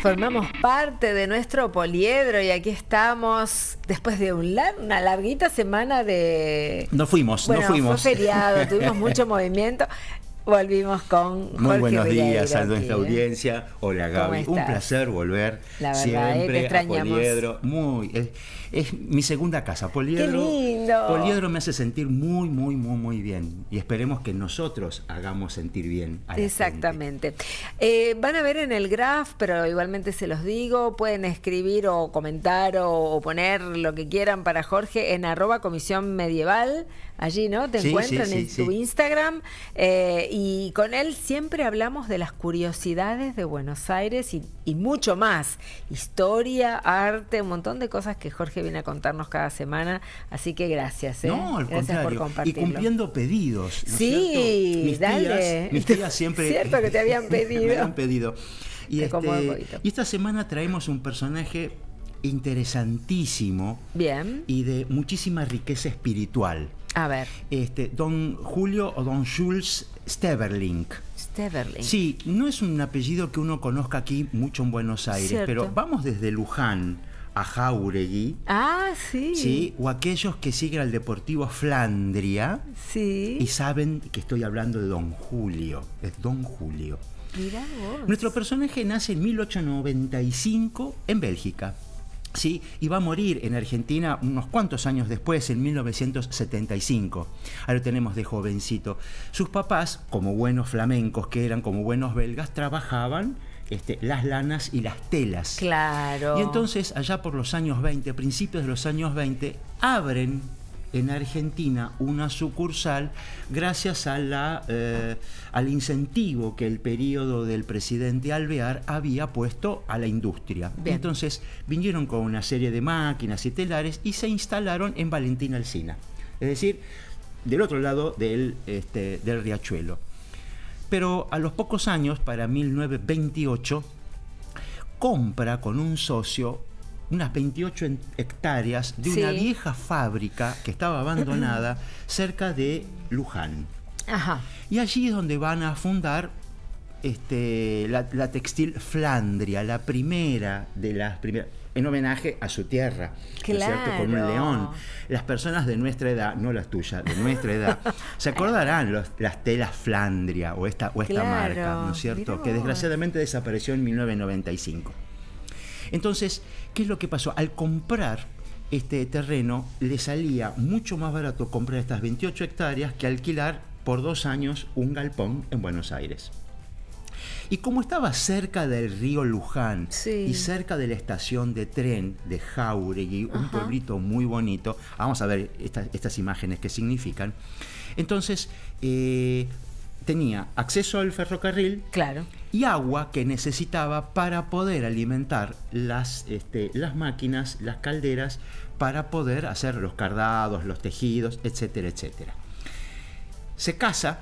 Formamos parte de nuestro poliedro y aquí estamos después de una larguita semana de... No fuimos, no fuimos. feriado, tuvimos mucho movimiento. Volvimos con Muy buenos días a nuestra audiencia. Hola Gaby, un placer volver. Eh, siempre Poliedro. Muy, es, mi segunda casa. Poliedro, Qué Poliedro me hace sentir muy, muy, muy, muy bien. Y esperemos que nosotros hagamos sentir bien a Exactamente. Eh, van a ver en el graph, pero igualmente se los digo, pueden escribir o comentar o, poner lo que quieran para Jorge en arroba comisión medieval. Allí, ¿no? Te encuentran en su Instagram. Eh, y con él siempre hablamos de las curiosidades de Buenos Aires y, mucho más. Historia, arte, un montón de cosas que Jorge viene a contarnos cada semana. Así que gracias. ¿eh? No, gracias Por Y cumpliendo pedidos. sí, mis dale. mis tías siempre. Cierto que te habían pedido. me habían pedido. Y, este, y esta semana traemos un personaje interesantísimo. Bien. Y de muchísima riqueza espiritual. A ver. Este, don Julio o don Jules Steverling. Steverling. Sí, no es un apellido que uno conozca aquí mucho en Buenos Aires, pero vamos desde Luján a Jauregui. Ah, sí. Sí, o aquellos que siguen al Deportivo Flandria. Sí. Y saben que estoy hablando de Don Julio. Es Don Julio. Mira Nuestro personaje nace en 1895 en Bélgica. ¿sí? y va a morir en Argentina unos cuantos años después, en 1975. Ahí lo tenemos de jovencito. Sus papás, como buenos flamencos que eran, como buenos belgas, trabajaban este, las lanas y las telas. Claro. Y entonces, allá por los años 20, principios de los años 20, abren en Argentina una sucursal gracias eh, al incentivo que el periodo del presidente Alvear había puesto a la industria. Entonces vinieron con una serie de máquinas y telares y se instalaron en Valentín Alsina, es decir, del otro lado del, este, del riachuelo. Pero a los pocos años, para 1928, compra con un socio unas 28 hectáreas de una vieja fábrica que estaba abandonada cerca de Luján. Y allí es donde van a fundar este, la, textil Flandria, la primera de las primeras, en homenaje a su tierra, claro. ¿no cierto? con un león. Las personas de nuestra edad, no las tuyas, de nuestra edad, se acordarán las telas Flandria o esta, o esta marca, ¿no es cierto? Que desgraciadamente desapareció en 1995. Entonces, ¿Qué es lo que pasó? Al comprar este terreno, le salía mucho más barato comprar estas 28 hectáreas que alquilar por dos años un galpón en Buenos Aires. Y como estaba cerca del río Luján y cerca de la estación de tren de Jauregui, un pueblito muy bonito, vamos a ver estas imágenes que significan, entonces eh, tenía acceso al ferrocarril claro. y agua que necesitaba para poder alimentar las, este, las máquinas, las calderas, para poder hacer los cardados, los tejidos, etcétera, etcétera. Se casa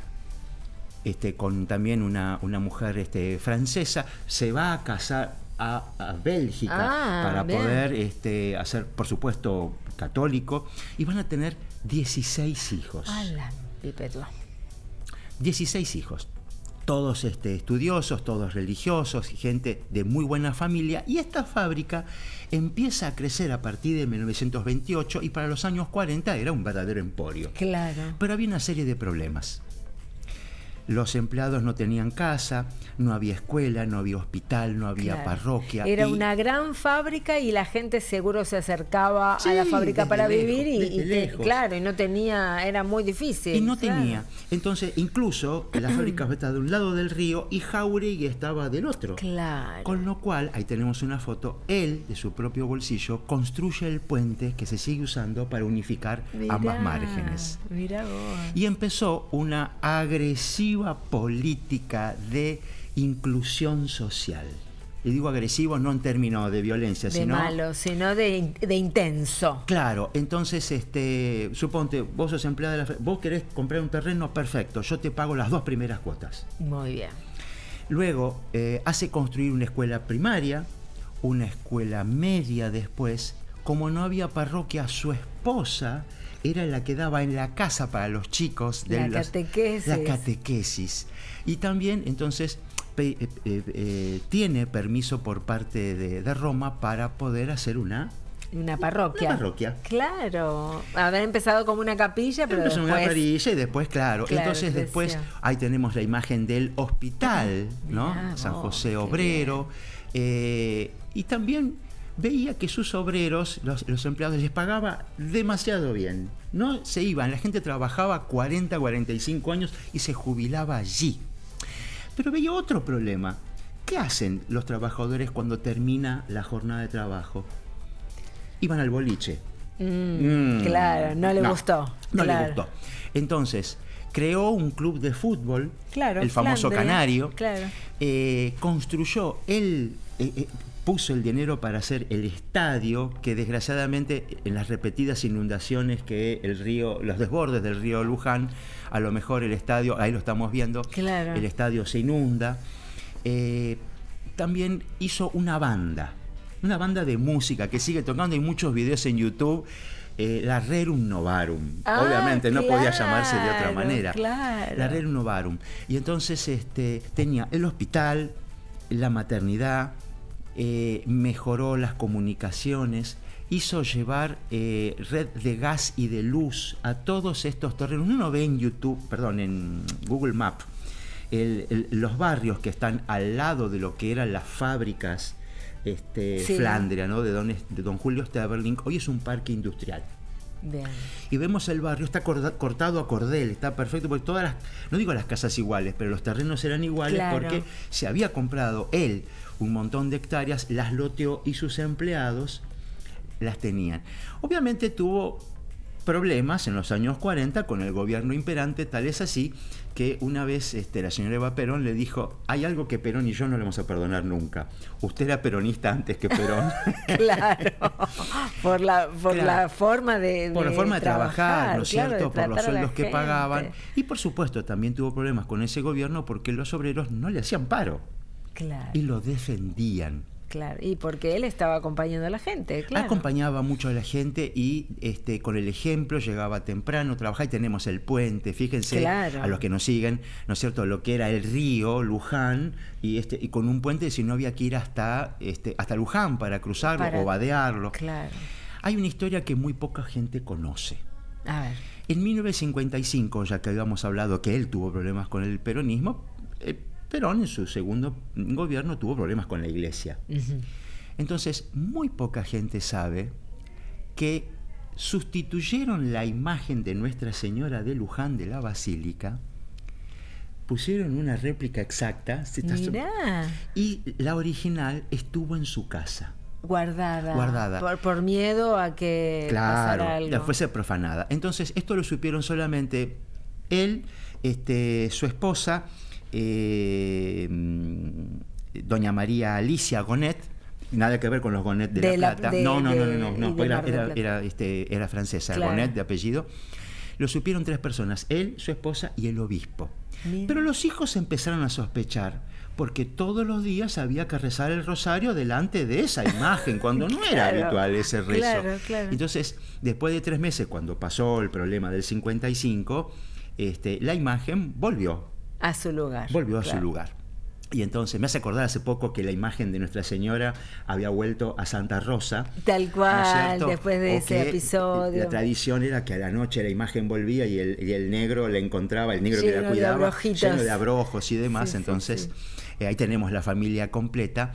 este, con también una, una mujer este, francesa, se va a casar a, a Bélgica ah, para poder este, hacer, por supuesto, católico, y van a tener 16 hijos. Ala, 16 hijos, todos este, estudiosos, todos religiosos, gente de muy buena familia, y esta fábrica empieza a crecer a partir de 1928 y para los años 40 era un verdadero emporio. Claro. Pero había una serie de problemas los empleados no tenían casa, no había escuela, no había hospital, no había parroquia. Era una gran fábrica y la gente seguro se acercaba a la fábrica para vivir y, claro, y no tenía, era muy difícil. Y no tenía. Entonces, incluso la fábrica estaba de un lado del río y Jauregui estaba del otro. Claro. Con lo cual, ahí tenemos una foto, él de su propio bolsillo construye el puente que se sigue usando para unificar ambas márgenes. Y empezó una agresiva política de inclusión social. Y digo agresivo no en términos de violencia, de malo, sino de, intenso. Claro, entonces, este, suponte, vos sos empleada de la... Vos querés comprar un terreno, perfecto, yo te pago las dos primeras cuotas. Muy bien. Luego, eh, hace construir una escuela primaria, una escuela media después como no había parroquia, su esposa era la que daba en la casa para los chicos de la, catequesis. Y también entonces eh, eh, eh, tiene permiso por parte de, Roma para poder hacer una... Una parroquia. Claro. Haber empezado como una capilla, pero después... y después, claro. entonces después ahí tenemos la imagen del hospital, ¿no? San José Obrero. y también veía que sus obreros, los, empleados, les pagaba demasiado bien. No se iban, la gente trabajaba 40, 45 años y se jubilaba allí. Pero veía otro problema. ¿Qué hacen los trabajadores cuando termina la jornada de trabajo? Iban al boliche. Mm, mm. claro, no le gustó. No le gustó. Entonces, creó un club de fútbol, el famoso Canario, eh, construyó el puso el dinero para hacer el estadio que desgraciadamente en las repetidas inundaciones que el río, los desbordes del río Luján, a lo mejor el estadio, ahí lo estamos viendo, el estadio se inunda. Eh, también hizo una banda, una banda de música que sigue tocando, hay muchos videos en YouTube. Eh, la Rerum Novarum, ah, obviamente no podía llamarse de otra manera. La Rerum Novarum. Y entonces este, tenía el hospital, la maternidad, eh, mejoró las comunicaciones, hizo llevar eh, red de gas y de luz a todos estos terrenos. Uno ve en YouTube, perdón, en Google Map, los barrios que están al lado de lo que eran las fábricas este, Flandria, ¿no? de, don, de Don Julio Steberling, hoy es un parque industrial. Y vemos el barrio, está cortado a cordel, está perfecto, porque todas las, no digo las casas iguales, pero los terrenos eran iguales porque se había comprado él un montón de hectáreas, las loteó y sus empleados las tenían. Obviamente tuvo problemas en los años 40 con el gobierno imperante, tal es así que una vez este, la señora Eva Perón le dijo, hay algo que Perón y yo no le vamos a perdonar nunca. Usted era peronista antes que Perón. claro, por la, por la forma de, trabajar, ¿no es cierto? Por los sueldos que pagaban. Y por supuesto también tuvo problemas con ese gobierno porque los obreros no le hacían paro. Claro. Y lo defendían. Claro, y porque él estaba acompañando a la gente, claro. Acompañaba mucho a la gente y este, con el ejemplo llegaba temprano, trabajaba y tenemos el puente, fíjense a los que nos siguen, ¿no es cierto? Lo que era el río Luján y, este, y con un puente si no había que ir hasta, este, hasta Luján para cruzarlo o vadearlo. Claro. Hay una historia que muy poca gente conoce. En 1955, ya que habíamos hablado que él tuvo problemas con el peronismo, eh, pero en su segundo gobierno tuvo problemas con la iglesia. Entonces, muy poca gente sabe que sustituyeron la imagen de Nuestra Señora de Luján de la Basílica, pusieron una réplica exacta y la original estuvo en su casa. Guardada. Guardada. Por, miedo a que claro, pasara fuese profanada. Entonces, esto lo supieron solamente él, este, su esposa, eh, mm, doña María Alicia Gonet, nada que ver con los Gonet de, la, Plata. no, no, no, no, no, este, era, francesa, Gonet de apellido. Lo supieron tres personas, él, su esposa y el obispo. Pero los hijos empezaron a sospechar, porque todos los días había que rezar el rosario delante de esa imagen, cuando no era habitual ese rezo. Entonces, después de tres meses, cuando pasó el problema del 55, este, la imagen volvió a su lugar. Volvió a su lugar. Y entonces me hace acordar hace poco que la imagen de Nuestra Señora había vuelto a Santa Rosa. Tal cual, después de ese episodio. La tradición era que a la noche la imagen volvía y el, negro la encontraba, el negro que la cuidaba, de lleno de abrojos y demás. entonces eh, ahí tenemos la familia completa.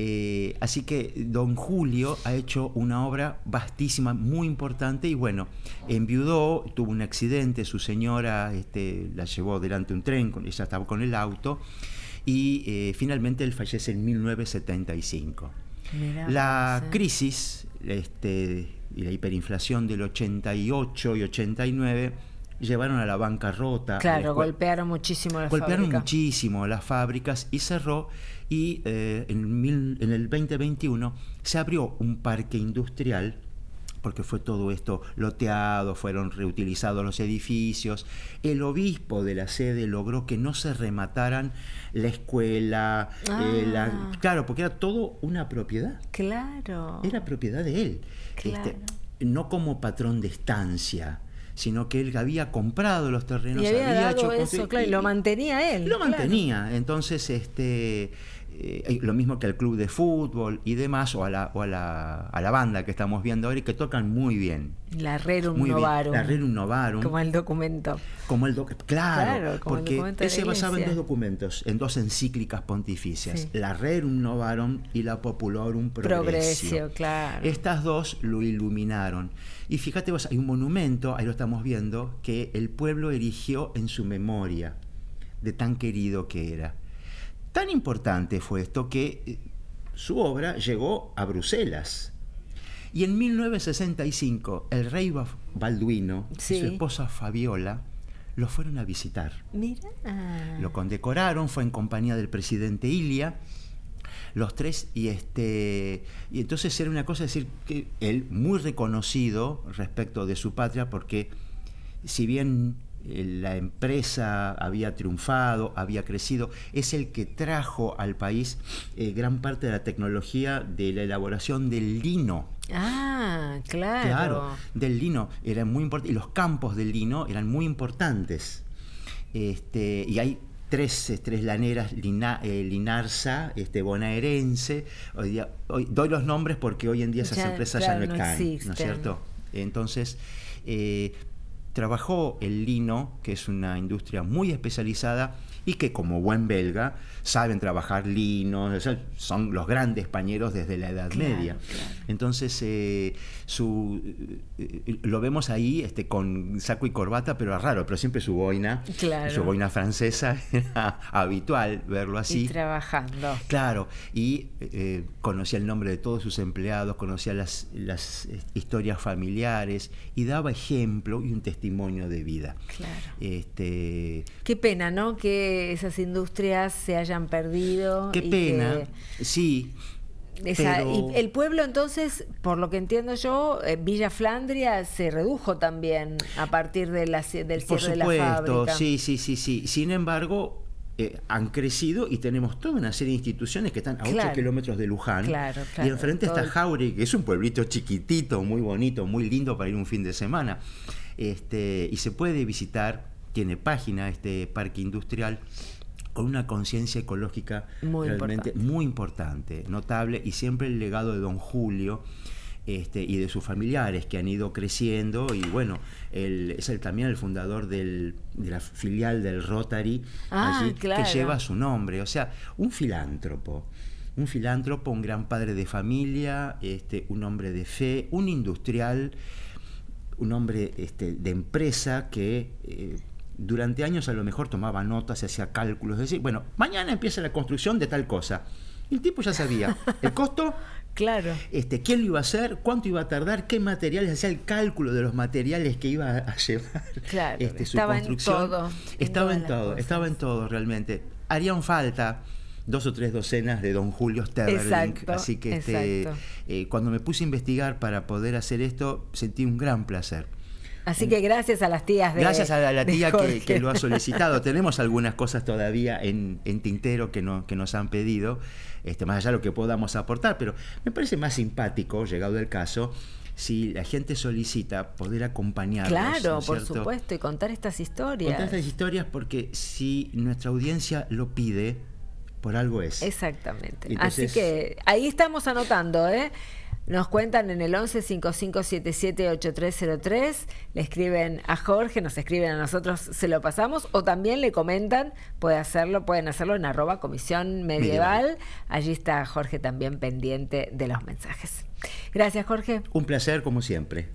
Eh, así que don Julio ha hecho una obra vastísima, muy importante, y bueno, enviudó, tuvo un accidente, su señora este, la llevó delante de un tren, ella estaba con el auto, y eh, finalmente él fallece en 1975. la eh. crisis este, y la hiperinflación del 88 y 89 llevaron a la bancarrota. Claro, golpearon muchísimo las Golpearon muchísimo las fábricas y cerró y eh, en, en el 2021 se abrió un parque industrial porque fue todo esto loteado, fueron reutilizados los edificios. El obispo de la sede logró que no se remataran la escuela, eh, ah. claro, porque era todo una propiedad. Claro. Era propiedad de él. Este, no como patrón de estancia, sino que él había comprado los terrenos, y había, eso, y lo mantenía él. Lo mantenía. Entonces, este eh, lo mismo que al club de fútbol y demás, o a la, o a la, banda que estamos viendo ahora y que tocan muy bien. La Rerum Novarum. Como el documento. Como el claro, porque se ese basaba en dos documentos, en dos encíclicas pontificias, la Rerum Novarum y la Populorum Progressio. claro. Estas dos lo iluminaron. Y fíjate vos, hay un monumento, ahí lo estamos viendo, que el pueblo erigió en su memoria de tan querido que era. Tan importante fue esto que eh, su obra llegó a Bruselas. Y en 1965 el rey Balduino y su esposa Fabiola lo fueron a visitar. Lo condecoraron, fue en compañía del presidente Ilia, los tres, y este. Y entonces era una cosa decir que él, muy reconocido respecto de su patria, porque si bien eh, la empresa había triunfado, había crecido, es el que trajo al país eh, gran parte de la tecnología de la elaboración del lino. Ah, claro. del lino era muy importante, y los campos del lino eran muy importantes. Este, y hay tres, eh, tres laneras lina, linarza, este, bonaerense. Hoy día, doy los nombres porque hoy en día esas empresas ya no, ¿no es cierto? Entonces, trabajó el lino, que es una industria muy especializada y que como buen belga saben trabajar linos, son los grandes pañeros desde la Edad Media. Entonces, eh, su, eh, eh, lo vemos ahí este, con saco y corbata, pero es raro, pero siempre su boina, su boina francesa, era habitual verlo así. Y trabajando. Claro, y conocía el nombre de todos sus empleados, conocía las, las historias familiares y daba ejemplo y un testimonio de vida. Claro. Este, Qué pena, ¿no? Que esas industrias se hayan perdido. Qué pena, sí. el pueblo entonces, por lo que entiendo yo, eh, Villa Flandria se redujo también a partir de del cierre de la fábrica. Sí, sí, sí, sí. Sin embargo, eh, han crecido y tenemos toda una serie de instituciones que están a 8 kilómetros de Luján. y enfrente está Jauri que es un pueblito chiquitito, muy bonito, muy lindo para ir un fin de semana. Este, y se puede visitar tiene página este parque industrial con una conciencia ecológica muy realmente importante. muy importante, notable, y siempre el legado de don Julio. Este, y de sus familiares que han ido creciendo y bueno, él es también el fundador de la filial del Rotary ah, que lleva su nombre, o sea, un filántropo, un filántropo, un gran padre de familia, este, un hombre de fe, un industrial, un hombre este, de empresa que eh, durante años a lo mejor tomaba notas, hacía cálculos, es decir, bueno, mañana empieza la construcción de tal cosa. El tipo ya sabía el costo, claro. este, quién lo iba a hacer, cuánto iba a tardar, qué materiales, hacía el cálculo de los materiales que iba a llevar claro, este, su estaba En todo, estaba en, todo, estaba en todo realmente. Harían falta dos o tres docenas de Don Julio Sterling. Así que este, eh, cuando me puse a investigar para poder hacer esto, sentí un gran placer. Así que gracias a las tías de Gracias a la tía que, lo ha solicitado. Tenemos algunas cosas todavía en, tintero que, no, que nos han pedido, este, más allá de lo que podamos aportar, pero me parece más simpático, llegado el caso, si la gente solicita poder acompañarnos. Claro, por supuesto, y contar estas historias. Contar estas historias porque si nuestra audiencia lo pide, por algo es. Exactamente. Así que ahí estamos anotando, ¿eh? Nos cuentan en el 11 5577 8303. Le escriben a Jorge, nos escriben a nosotros, se lo pasamos. O también le comentan, puede hacerlo, pueden hacerlo en arroba comisión medieval. Allí está Jorge también pendiente de los mensajes. Gracias, Jorge. Un placer, como siempre.